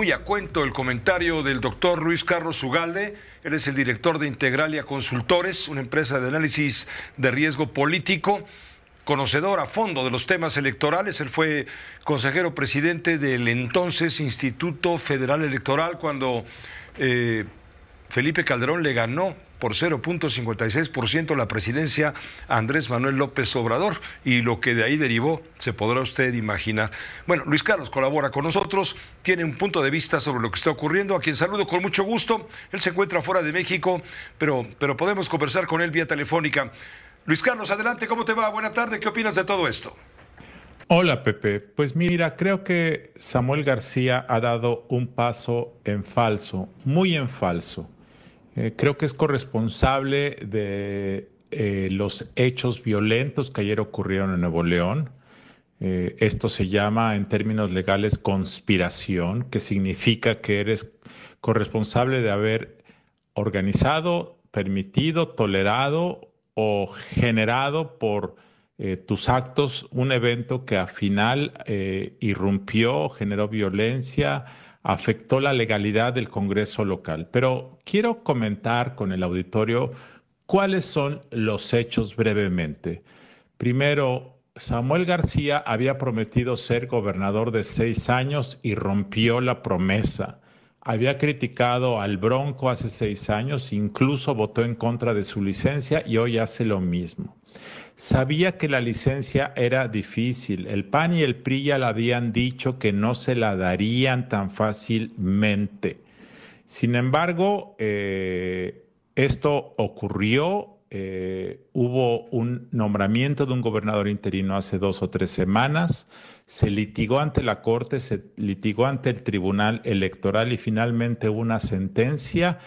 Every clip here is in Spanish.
muy a cuento el comentario del doctor Luis Carlos Ugalde. Él es el director de Integralia Consultores, una empresa de análisis de riesgo político, conocedor a fondo de los temas electorales. Él fue consejero presidente del entonces Instituto Federal Electoral cuando eh, Felipe Calderón le ganó por 0.56% la presidencia a Andrés Manuel López Obrador y lo que de ahí derivó se podrá usted imaginar. Bueno, Luis Carlos colabora con nosotros, tiene un punto de vista sobre lo que está ocurriendo, a quien saludo con mucho gusto. Él se encuentra fuera de México, pero, pero podemos conversar con él vía telefónica. Luis Carlos, adelante, ¿cómo te va? Buena tarde, ¿qué opinas de todo esto? Hola Pepe, pues mira, creo que Samuel García ha dado un paso en falso, muy en falso eh, creo que es corresponsable de eh, los hechos violentos que ayer ocurrieron en Nuevo León. Eh, esto se llama en términos legales conspiración, que significa que eres corresponsable de haber organizado, permitido, tolerado o generado por tus actos un evento que al final irrumpió, generó violencia, afectó la legalidad del Congreso local. Pero quiero comentar con el auditorio cuáles son los hechos brevemente. Primero, Samuel García había prometido ser gobernador de seis años y rompió la promesa. Había criticado al Bronco hace seis años, incluso votó en contra de su licencia y hoy hace lo mismo. Sabía que la licencia era difícil. El PAN y el PRI ya le habían dicho que no se la darían tan fácilmente. Sin embargo, eh, esto ocurrió. Eh, hubo un nombramiento de un gobernador interino hace dos o tres semanas. Se litigó ante la Corte, se litigó ante el Tribunal Electoral y finalmente hubo una sentencia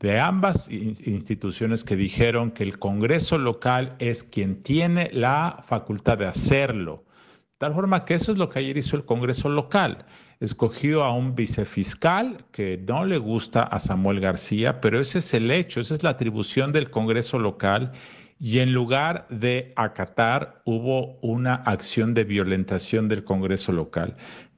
de ambas instituciones que dijeron que el Congreso local es quien tiene la facultad de hacerlo. De tal forma que eso es lo que ayer hizo el Congreso local. Escogió a un vicefiscal que no le gusta a Samuel García, pero ese es el hecho, esa es la atribución del Congreso local. Y en lugar de acatar, hubo una acción de violentación del Congreso local.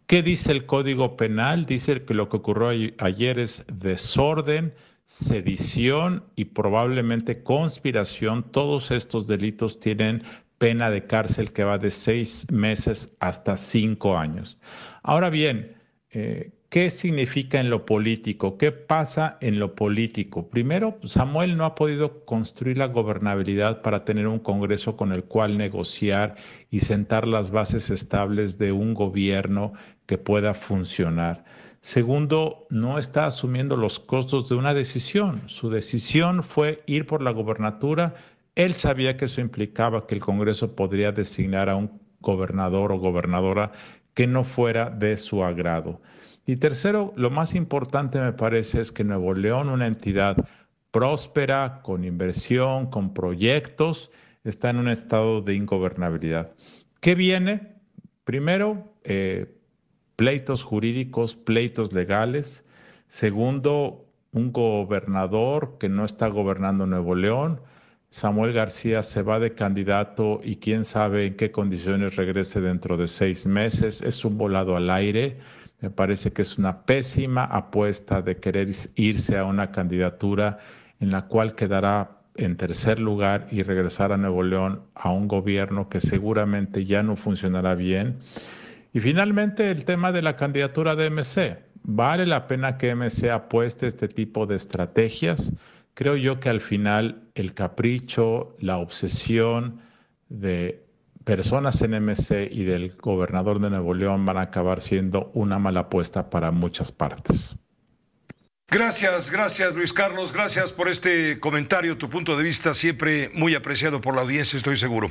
¿Qué dice el Código Penal? Dice que lo que ocurrió ayer es desorden, sedición y probablemente conspiración, todos estos delitos tienen pena de cárcel que va de seis meses hasta cinco años. Ahora bien, eh, qué significa en lo político, qué pasa en lo político. Primero, Samuel no ha podido construir la gobernabilidad para tener un Congreso con el cual negociar y sentar las bases estables de un gobierno que pueda funcionar. Segundo, no está asumiendo los costos de una decisión. Su decisión fue ir por la gobernatura. Él sabía que eso implicaba que el Congreso podría designar a un gobernador o gobernadora que no fuera de su agrado. Y tercero, lo más importante me parece es que Nuevo León, una entidad próspera, con inversión, con proyectos, está en un estado de ingobernabilidad. ¿Qué viene? Primero, eh, pleitos jurídicos, pleitos legales. Segundo, un gobernador que no está gobernando Nuevo León. Samuel García se va de candidato y quién sabe en qué condiciones regrese dentro de seis meses. Es un volado al aire. Me parece que es una pésima apuesta de querer irse a una candidatura en la cual quedará en tercer lugar y regresar a Nuevo León a un gobierno que seguramente ya no funcionará bien. Y finalmente el tema de la candidatura de MC. Vale la pena que MC apueste este tipo de estrategias creo yo que al final el capricho, la obsesión de personas en MC y del gobernador de Nuevo León van a acabar siendo una mala apuesta para muchas partes. Gracias, gracias Luis Carlos, gracias por este comentario, tu punto de vista siempre muy apreciado por la audiencia, estoy seguro.